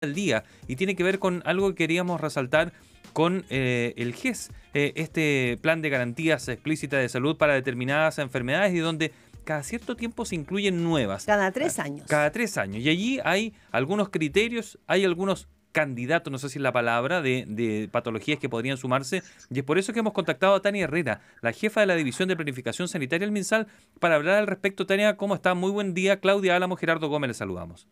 al día y tiene que ver con algo que queríamos resaltar con eh, el GES, eh, este plan de garantías explícitas de salud para determinadas enfermedades y donde cada cierto tiempo se incluyen nuevas. Cada tres años. Cada tres años. Y allí hay algunos criterios, hay algunos candidatos, no sé si es la palabra, de, de, patologías que podrían sumarse. Y es por eso que hemos contactado a Tania Herrera, la jefa de la División de Planificación Sanitaria del MinSal, para hablar al respecto. Tania, ¿cómo está? Muy buen día. Claudia Álamo, Gerardo Gómez, le saludamos.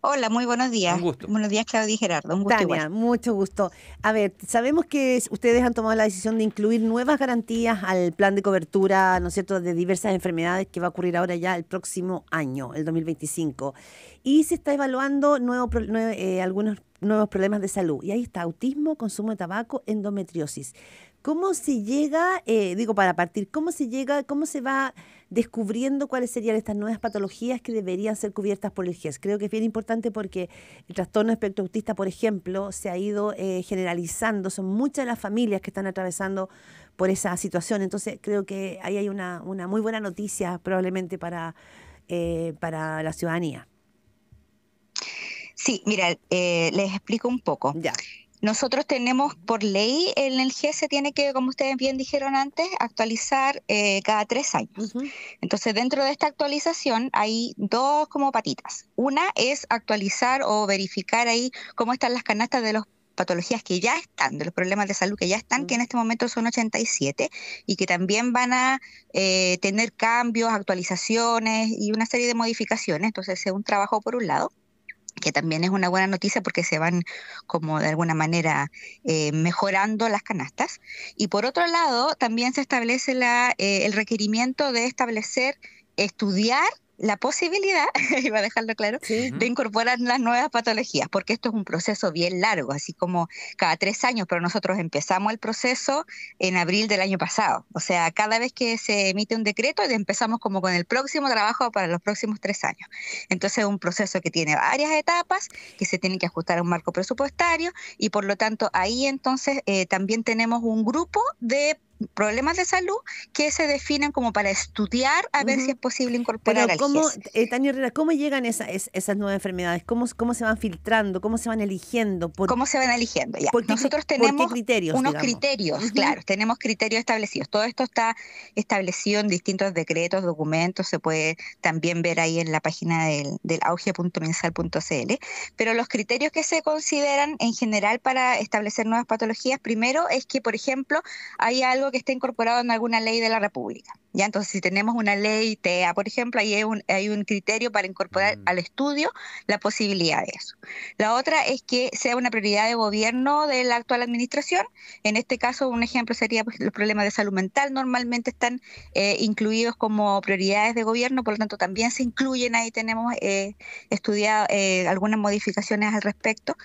Hola, muy buenos días. Un gusto. Buenos días, Claudia y Gerardo. Un gusto. Tania, mucho gusto. A ver, sabemos que ustedes han tomado la decisión de incluir nuevas garantías al plan de cobertura, ¿no es cierto?, de diversas enfermedades que va a ocurrir ahora ya el próximo año, el 2025. Y se está evaluando nuevo, eh, algunos nuevos problemas de salud. Y ahí está autismo, consumo de tabaco, endometriosis. ¿Cómo se llega, eh, digo para partir, cómo se llega, cómo se va descubriendo cuáles serían estas nuevas patologías que deberían ser cubiertas por el GES? Creo que es bien importante porque el trastorno espectro autista, por ejemplo, se ha ido eh, generalizando, son muchas las familias que están atravesando por esa situación, entonces creo que ahí hay una, una muy buena noticia probablemente para, eh, para la ciudadanía. Sí, mira, les explico un poco. Ya. Nosotros tenemos por ley en el GES se tiene que, como ustedes bien dijeron antes, actualizar eh, cada tres años. Entonces, dentro de esta actualización hay dos como patitas. Una es actualizar o verificar ahí cómo están las canastas de las patologías que ya están, de los problemas de salud que ya están, que en este momento son 87 y que también van a eh, tener cambios, actualizaciones y una serie de modificaciones. Entonces es un trabajo por un lado que también es una buena noticia porque se van como de alguna manera eh, mejorando las canastas. Y por otro lado, también se establece la, eh, el requerimiento de establecer, estudiar la posibilidad, iba a dejarlo claro, de incorporar las nuevas patologías, porque esto es un proceso bien largo, así como cada tres años, pero nosotros empezamos el proceso en abril del año pasado. O sea, cada vez que se emite un decreto, empezamos como con el próximo trabajo para los próximos tres años. Entonces es un proceso que tiene varias etapas, que se tienen que ajustar a un marco presupuestario y por lo tanto ahí entonces eh, también tenemos un grupo de problemas de salud que se definen como para estudiar a ver si es posible incorporar Pero cómo, eh, Herrera, ¿cómo llegan esas, nuevas enfermedades? ¿Cómo, se van filtrando? ¿Cómo se van eligiendo? ¿Cómo se van eligiendo? Ya. Nosotros tenemos unos criterios, claro, tenemos criterios establecidos. Todo esto está establecido en distintos decretos, documentos, se puede también ver ahí en la página del, del auge.mensal.cl. Pero los criterios que se consideran en general para establecer nuevas patologías, primero es que, por ejemplo, hay algo que esté incorporado en alguna ley de la República. Ya, entonces, si tenemos una ley TEA, por ejemplo, ahí hay un, criterio para incorporar mm. al estudio la posibilidad de eso. La otra es que sea una prioridad de gobierno de la actual administración. En este caso, un ejemplo sería pues, los problemas de salud mental. Normalmente están eh, incluidos como prioridades de gobierno, por lo tanto, también se incluyen. Ahí tenemos eh, estudiado eh, algunas modificaciones al respecto.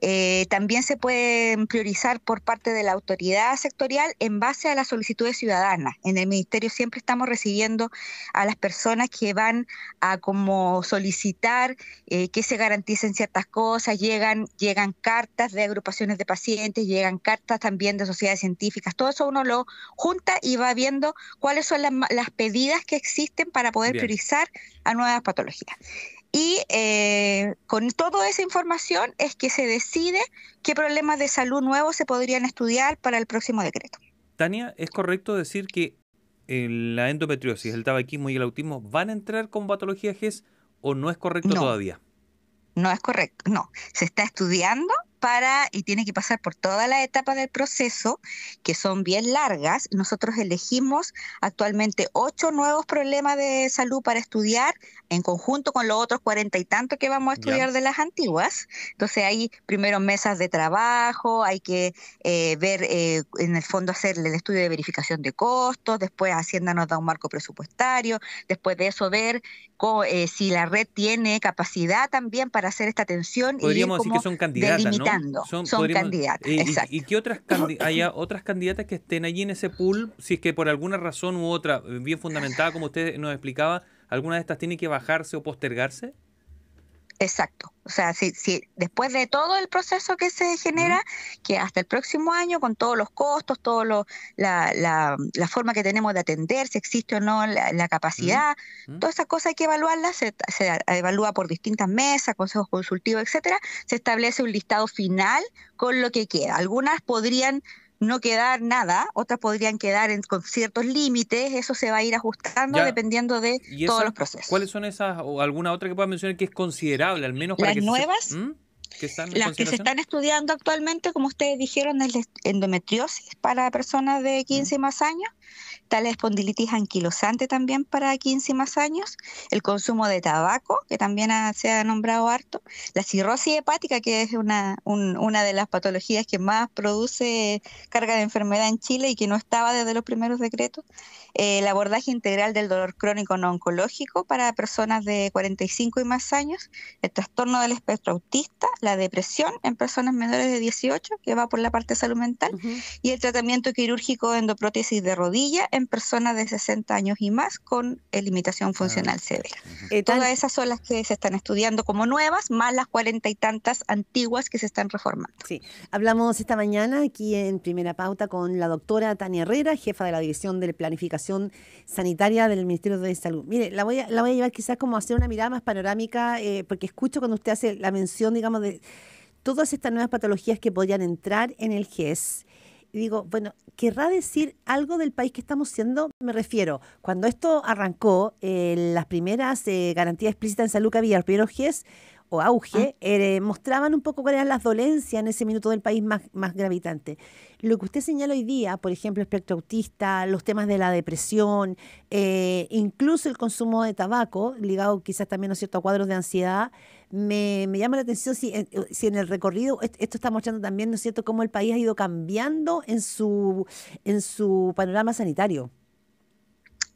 Eh, también se pueden priorizar por parte de la autoridad sectorial en base a las solicitudes ciudadanas. En el ministerio siempre estamos recibiendo a las personas que van a como solicitar eh, que se garanticen ciertas cosas, llegan, llegan cartas de agrupaciones de pacientes, llegan cartas también de sociedades científicas, todo eso uno lo junta y va viendo cuáles son las, las pedidas que existen para poder priorizar a nuevas patologías. Y eh, con toda esa información es que se decide qué problemas de salud nuevos se podrían estudiar para el próximo decreto. Tania, ¿es correcto decir que la endometriosis, el tabaquismo y el autismo van a entrar con patología GES o no es correcto todavía? No es correcto, no. Se está estudiando para, y tiene que pasar por todas las etapas del proceso, que son bien largas. Nosotros elegimos actualmente ocho nuevos problemas de salud para estudiar en conjunto con los otros cuarenta y tantos que vamos a estudiar de las antiguas. Entonces hay primero mesas de trabajo, hay que eh, ver, eh, en el fondo hacer el estudio de verificación de costos, después Hacienda nos da un marco presupuestario, después de eso ver eh, si la red tiene capacidad también para hacer esta atención. Podríamos y decir que son candidatas, ¿no? son, candidatas. Y, exacto. y, que otras haya otras candidatas que estén allí en ese pool, si es que por alguna razón u otra, eh, bien fundamentada, como usted nos explicaba, alguna de estas tiene que bajarse o postergarse? Exacto. O sea, si, después de todo el proceso que se genera, que hasta el próximo año, con todos los costos, todos lo, la, la, forma que tenemos de atender, si existe o no la, capacidad, todas esas cosas hay que evaluarlas, se, se, evalúa por distintas mesas, consejos consultivos, etcétera, se establece un listado final con lo que queda. Algunas podrían no quedar nada, otras podrían quedar en, con ciertos límites, eso se va a ir ajustando dependiendo de todos los procesos. ¿Cuáles son esas o alguna otra que pueda mencionar que es considerable, al menos para Las nuevas? ¿Mm? que Las que se están estudiando actualmente, como ustedes dijeron, es la endometriosis para personas de 15 y más años, tal espondilitis anquilosante también para 15 y más años, el consumo de tabaco, que también se ha nombrado harto, la cirrosis hepática, que es una, una de las patologías que más produce carga de enfermedad en Chile y que no estaba desde los primeros decretos, eh, el abordaje integral del dolor crónico no oncológico para personas de 45 y más años, el trastorno del espectro autista, la depresión en personas menores de 18, que va por la parte salud mental, y el tratamiento quirúrgico endoprótesis de rodilla en personas de 60 años y más con limitación ah, funcional severa. Eh, Todas esas son las que se están estudiando como nuevas, más las cuarenta y tantas antiguas que se están reformando. Sí, hablamos esta mañana aquí en Primera Pauta con la doctora Tania Herrera, jefa de la División de Planificación Sanitaria del Ministerio de Salud. Mire, la voy a, la voy a llevar quizás como a hacer una mirada más panorámica, eh, porque escucho cuando usted hace la mención, digamos, de todas estas nuevas patologías que podían entrar en el GES. Y digo, bueno, ¿querrá decir algo del país que estamos siendo? Me refiero, cuando esto arrancó, eh, las primeras eh, garantías explícitas en salud que había, el primero GES, o auge, ah. eh, mostraban un poco cuáles eran las dolencias en ese minuto del país más, gravitante. Lo que usted señala hoy día, por ejemplo, espectro autista, los temas de la depresión, eh, incluso el consumo de tabaco, ligado quizás también a ciertos cuadros de ansiedad, me, llama la atención si, eh, en el recorrido esto está mostrando también, ¿no es cierto?, cómo el país ha ido cambiando en su, en su panorama sanitario.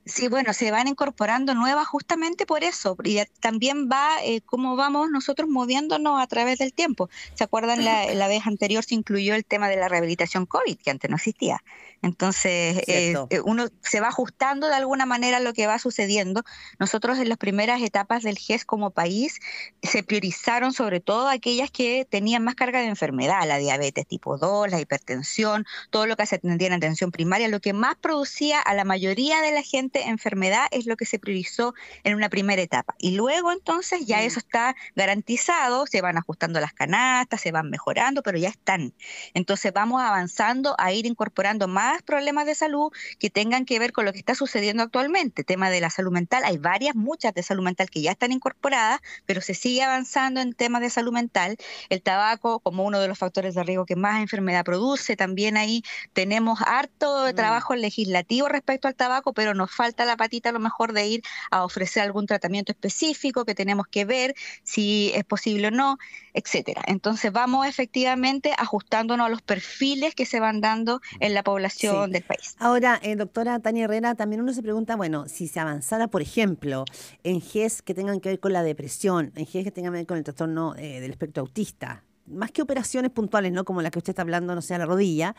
Sí, bueno, se van incorporando nuevas justamente por eso. Y también va eh, cómo vamos nosotros moviéndonos a través del tiempo. ¿Se acuerdan la, vez anterior se incluyó el tema de la rehabilitación COVID, que antes no existía? Entonces, eh, eh, uno se va ajustando de alguna manera a lo que va sucediendo. Nosotros en las primeras etapas del GES como país se priorizaron sobre todo aquellas que tenían más carga de enfermedad, la diabetes tipo 2, la hipertensión, todo lo que se atendía en atención primaria, lo que más producía a la mayoría de la gente enfermedad es lo que se priorizó en una primera etapa. Y luego entonces ya mm. eso está garantizado, se van ajustando las canastas, se van mejorando, pero ya están. Entonces vamos avanzando a ir incorporando más problemas de salud que tengan que ver con lo que está sucediendo actualmente. Tema de la salud mental, hay varias, muchas de salud mental que ya están incorporadas, pero se sigue avanzando en temas de salud mental. El tabaco como uno de los factores de riesgo que más enfermedad produce, también ahí tenemos harto de mm. trabajo legislativo respecto al tabaco, pero nos falta falta la patita a lo mejor de ir a ofrecer algún tratamiento específico que tenemos que ver si es posible o no, etcétera. Entonces vamos efectivamente ajustándonos a los perfiles que se van dando en la población del país. Ahora, eh, doctora Tania Herrera, también uno se pregunta, bueno, si se avanzara, por ejemplo, en GES que tengan que ver con la depresión, en GES que tengan que ver con el trastorno eh, del espectro autista, más que operaciones puntuales, ¿no? Como la que usted está hablando, no sea la rodilla,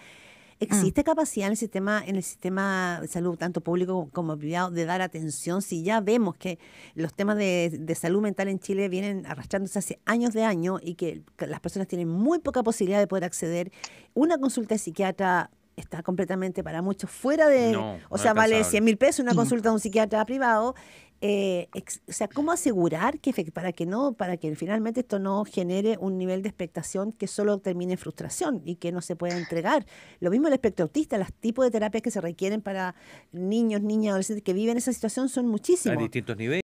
Mm. ¿Existe capacidad en el sistema en el sistema de salud, tanto público como privado, de dar atención si ya vemos que los temas de, salud mental en Chile vienen arrastrándose hace años de año y que las personas tienen muy poca posibilidad de poder acceder? Una consulta de psiquiatra está completamente para muchos fuera de, o sea, vale 100 mil pesos una mm. consulta de un psiquiatra privado eh, o sea, cómo asegurar que para que no, para que finalmente esto no genere un nivel de expectación que solo termine en frustración y que no se pueda entregar. Lo mismo el espectro autista, los tipos de terapias que se requieren para niños, niñas, adolescentes que viven esa situación son muchísimos. A distintos niveles.